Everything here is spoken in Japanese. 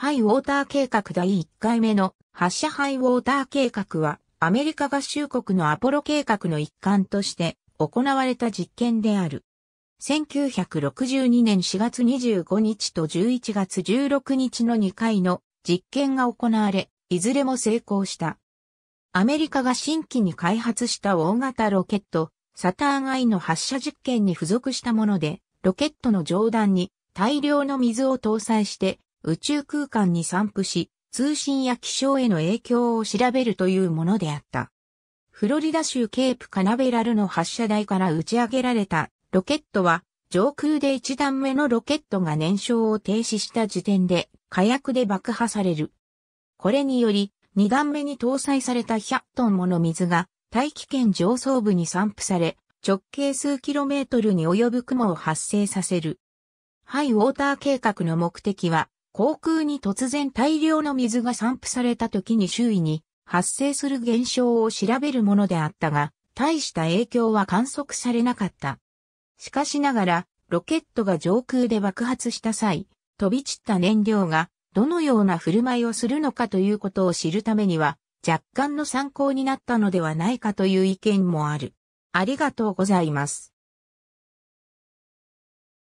ハイウォーター計画第1回目の発射ハイウォーター計画はアメリカ合衆国のアポロ計画の一環として行われた実験である。1962年4月25日と11月16日の2回の実験が行われ、いずれも成功した。アメリカが新規に開発した大型ロケット、サターン I の発射実験に付属したもので、ロケットの上段に大量の水を搭載して宇宙空間に散布し、通信や気象への影響を調べるというものであった。フロリダ州ケープカナベラルの発射台から打ち上げられたロケットは、上空で一段目のロケットが燃焼を停止した時点で火薬で爆破される。これにより、二段目に搭載された100トンもの水が大気圏上層部に散布され、直径数キロメートルに及ぶ雲を発生させる。ハイウォーター計画の目的は、航空に突然大量の水が散布された時に周囲に発生する現象を調べるものであったが、大した影響は観測されなかった。しかしながら、ロケットが上空で爆発した際、飛び散った燃料がどのような振る舞いをするのかということを知るためには、若干の参考になったのではないかという意見もある。ありがとうございます。